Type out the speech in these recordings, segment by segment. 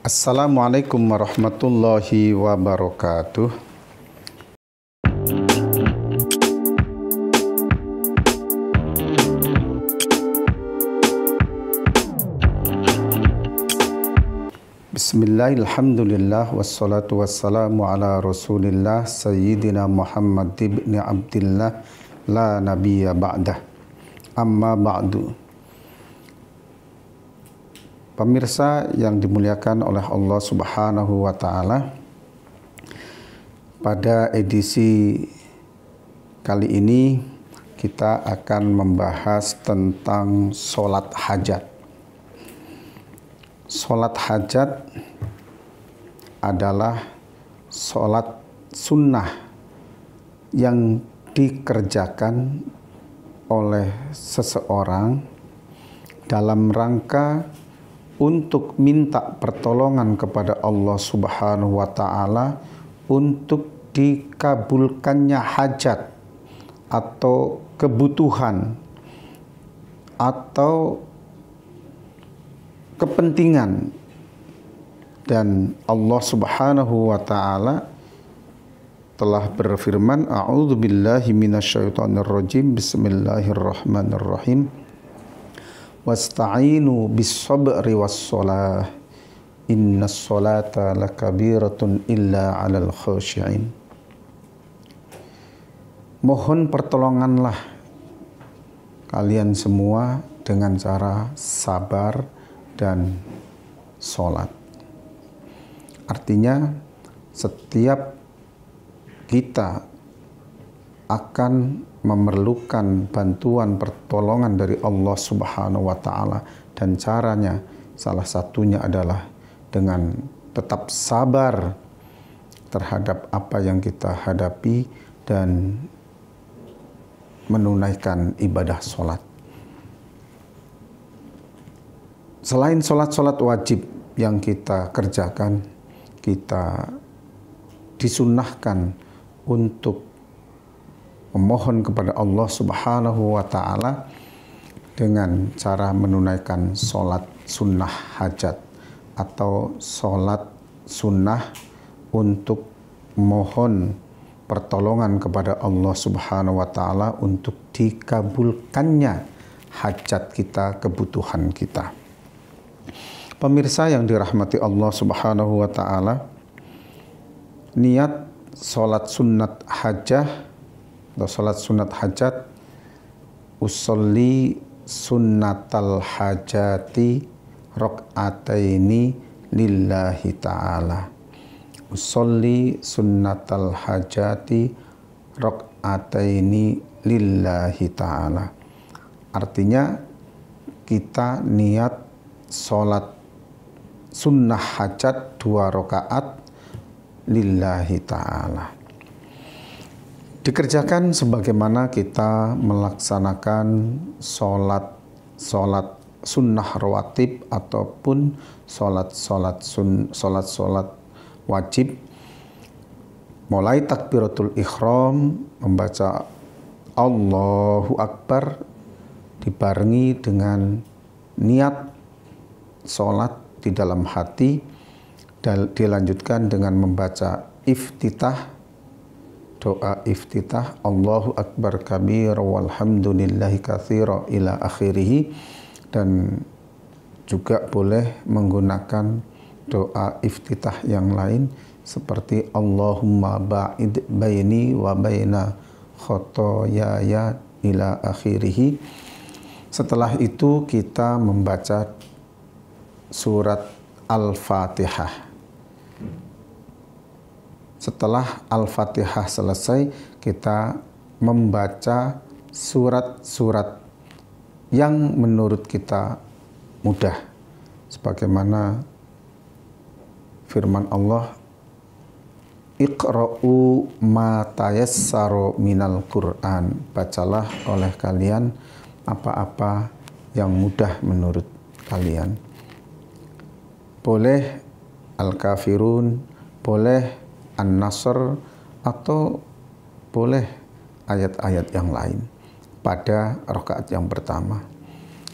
Assalamualaikum warahmatullahi wabarakatuh. Bismillahirrahmanirrahim. Wassalatu wassalamu ala Rasulillah Sayyidina Muhammad ibn Abdullah la nabiyya ba'dah. Amma ba'du. Pemirsa yang dimuliakan oleh Allah Subhanahu wa taala, pada edisi kali ini kita akan membahas tentang sholat hajat. Sholat hajat adalah sholat sunnah yang dikerjakan oleh seseorang dalam rangka untuk minta pertolongan kepada Allah Subhanahu wa taala untuk dikabulkannya hajat atau kebutuhan atau kepentingan dan Allah Subhanahu wa taala telah berfirman a'udzubillahi minasyaitonirrajim bismillahirrahmanirrahim wasta'inu bis sabri was salah inna salata lakabiratun illa 'alal khashi'in mohon pertolonganlah kalian semua dengan cara sabar dan sholat. Artinya, setiap kita akan memerlukan bantuan pertolongan dari Allah Subhanahu wa taala dan caranya salah satunya adalah dengan tetap sabar terhadap apa yang kita hadapi dan menunaikan ibadah sholat. Selain sholat-sholat wajib yang kita kerjakan, kita disunahkan untuk memohon kepada Allah Subhanahu wa taala dengan cara menunaikan sholat sunnah hajat atau sholat sunnah untuk mohon pertolongan kepada Allah Subhanahu wa taala untuk dikabulkannya hajat kita, kebutuhan kita. Pemirsa yang dirahmati Allah Subhanahu wa taala, niat sholat sunnat hajah atau sholat sunat hajat usolli sunnatal hajati rokataini lillahi ta'ala usolli sunnatal hajati rokataini lillahi ta'ala artinya kita niat sholat sunnah hajat dua rakaat lillahi ta'ala dikerjakan sebagaimana kita melaksanakan sholat sholat sunnah rawatib ataupun sholat sholat sun sholat sholat wajib mulai takbiratul ikhram membaca Allahu Akbar dibarengi dengan niat sholat di dalam hati dan dilanjutkan dengan membaca iftitah doa iftitah Allahu Akbar kabir walhamdulillahi kathira ila akhirih dan juga boleh menggunakan doa iftitah yang lain seperti Allahumma ba'id baini wa baina khotoyaya ila akhirih setelah itu kita membaca surat Al-Fatihah setelah Al-Fatihah selesai kita membaca surat-surat yang menurut kita mudah sebagaimana firman Allah Iqra'u ma tayassaru minal Qur'an bacalah oleh kalian apa-apa yang mudah menurut kalian boleh al-kafirun boleh An-Nasr atau boleh ayat-ayat yang lain pada rokaat yang pertama.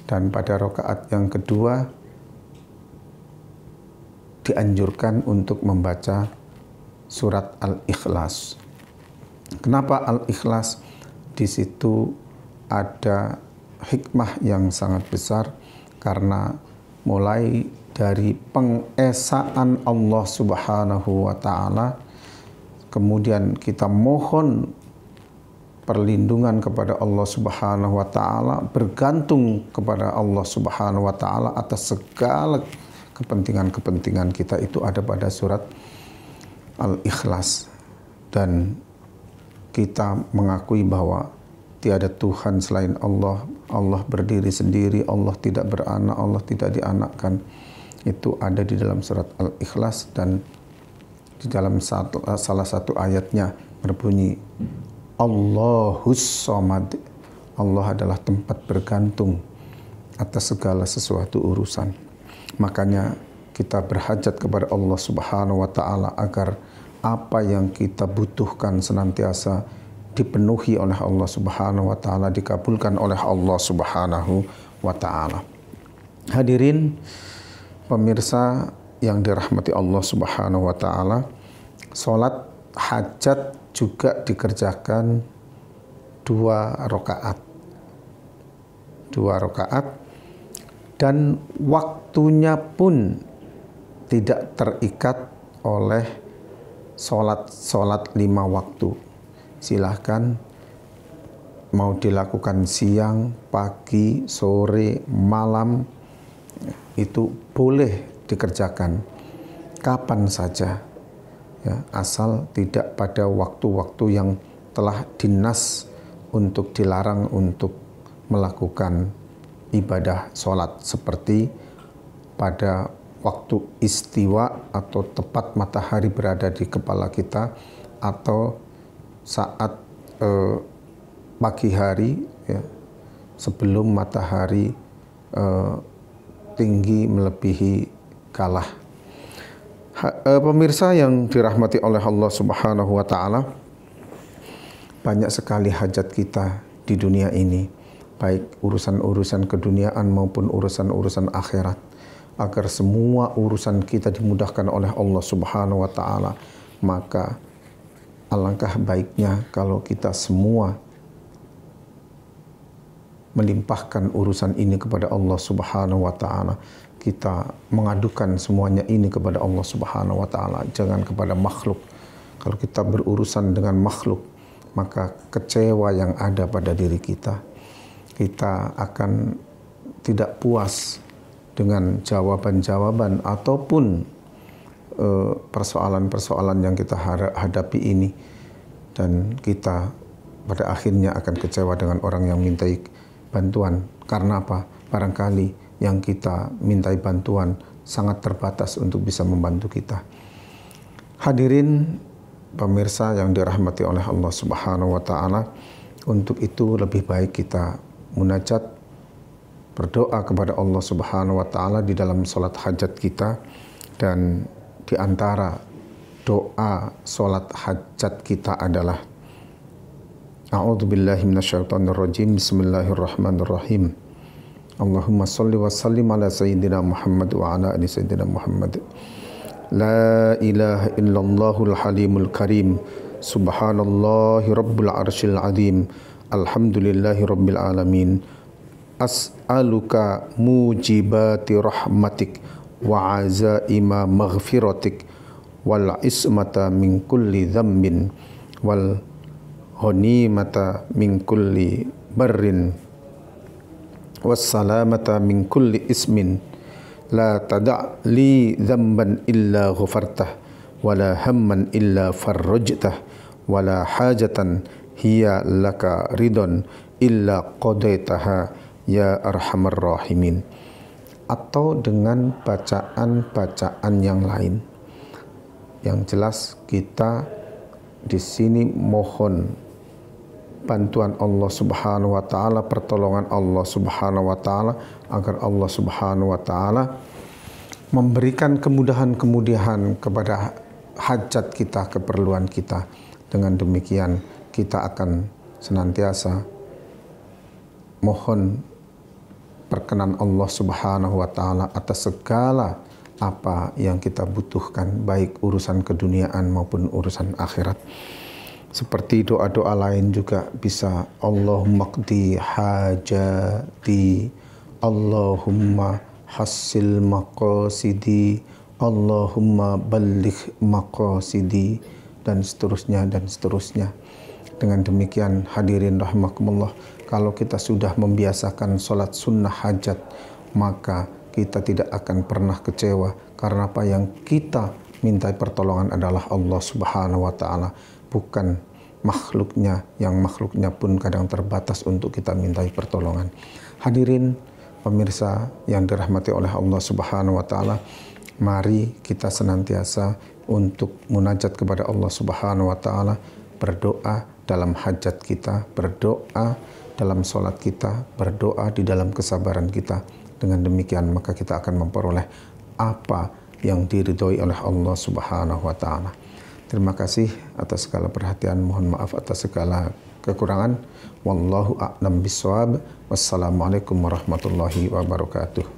Dan pada rokaat yang kedua dianjurkan untuk membaca surat Al-Ikhlas. Kenapa Al-Ikhlas? Di situ ada hikmah yang sangat besar karena mulai dari pengesaan Allah Subhanahu wa taala kemudian kita mohon perlindungan kepada Allah Subhanahu wa taala, bergantung kepada Allah Subhanahu wa taala atas segala kepentingan-kepentingan kita itu ada pada surat Al-Ikhlas dan kita mengakui bahwa tiada Tuhan selain Allah, Allah berdiri sendiri, Allah tidak beranak, Allah tidak dianakkan. Itu ada di dalam surat Al-Ikhlas dan di dalam eh, salah satu ayatnya berbunyi Allahus somad Allah adalah tempat bergantung atas segala sesuatu urusan. Makanya kita berhajat kepada Allah Subhanahu wa taala agar apa yang kita butuhkan senantiasa dipenuhi oleh Allah Subhanahu wa taala, dikabulkan oleh Allah Subhanahu wa taala. Hadirin pemirsa yang dirahmati Allah Subhanahu wa taala, salat hajat juga dikerjakan dua rakaat. Dua rakaat dan waktunya pun tidak terikat oleh sholat-sholat lima waktu. Silahkan mau dilakukan siang, pagi, sore, malam, itu boleh dikerjakan kapan saja ya, asal tidak pada waktu-waktu yang telah dinas untuk dilarang untuk melakukan ibadah sholat seperti pada waktu istiwa atau tepat matahari berada di kepala kita atau saat eh, pagi hari ya, sebelum matahari eh, tinggi melebihi kalah. Eh, pemirsa yang dirahmati oleh Allah Subhanahu wa taala, banyak sekali hajat kita di dunia ini, baik urusan-urusan keduniaan maupun urusan-urusan akhirat, agar semua urusan kita dimudahkan oleh Allah Subhanahu wa taala. Maka alangkah baiknya kalau kita semua melimpahkan urusan ini kepada Allah Subhanahu wa taala kita mengadukan semuanya ini kepada Allah Subhanahu wa taala, jangan kepada makhluk. Kalau kita berurusan dengan makhluk, maka kecewa yang ada pada diri kita, kita akan tidak puas dengan jawaban-jawaban ataupun eh, persoalan-persoalan yang kita hadapi ini dan kita pada akhirnya akan kecewa dengan orang yang minta bantuan karena apa barangkali yang kita mintai bantuan sangat terbatas untuk bisa membantu kita. Hadirin pemirsa yang dirahmati oleh Allah Subhanahu wa taala, untuk itu lebih baik kita munajat berdoa kepada Allah Subhanahu wa taala di dalam salat hajat kita dan di antara doa salat hajat kita adalah A'udzubillahiminasyaitonirrojim Bismillahirrahmanirrahim Allahumma salli wa sallim ala sayyidina Muhammad wa ala ali sayyidina Muhammad. La ilaha illallahul halimul karim. Subhanallahi rabbil arshil azim. Alhamdulillahi rabbil alamin. As'aluka mujibati rahmatik wa azaima maghfiratik wal ismata min kulli dhanbin wal honimata min kulli barrin wassalamata min kulli ismin la tada' li illa wala hamman illa farrajtah wala hajatan hiya laka ridon illa qadaitaha ya arhamar atau dengan bacaan-bacaan yang lain. Yang jelas kita di sini mohon bantuan Allah Subhanahu wa taala, pertolongan Allah Subhanahu wa taala agar Allah Subhanahu wa taala memberikan kemudahan-kemudahan kepada hajat kita, keperluan kita. Dengan demikian kita akan senantiasa mohon perkenan Allah Subhanahu wa taala atas segala apa yang kita butuhkan baik urusan keduniaan maupun urusan akhirat seperti doa-doa lain juga bisa Allahumma qdi hajati Allahumma hasil maqasidi Allahumma balik maqasidi dan seterusnya dan seterusnya dengan demikian hadirin rahmakumullah kalau kita sudah membiasakan sholat sunnah hajat maka kita tidak akan pernah kecewa karena apa yang kita minta pertolongan adalah Allah Subhanahu wa taala bukan makhluknya yang makhluknya pun kadang terbatas untuk kita mintai pertolongan. Hadirin pemirsa yang dirahmati oleh Allah Subhanahu wa taala, mari kita senantiasa untuk munajat kepada Allah Subhanahu wa taala, berdoa dalam hajat kita, berdoa dalam sholat kita, berdoa di dalam kesabaran kita. Dengan demikian maka kita akan memperoleh apa yang diridhoi oleh Allah Subhanahu wa taala. Terima kasih atas segala perhatian. Mohon maaf atas segala kekurangan. Wallahu a'lam bishawab. Wassalamualaikum warahmatullahi wabarakatuh.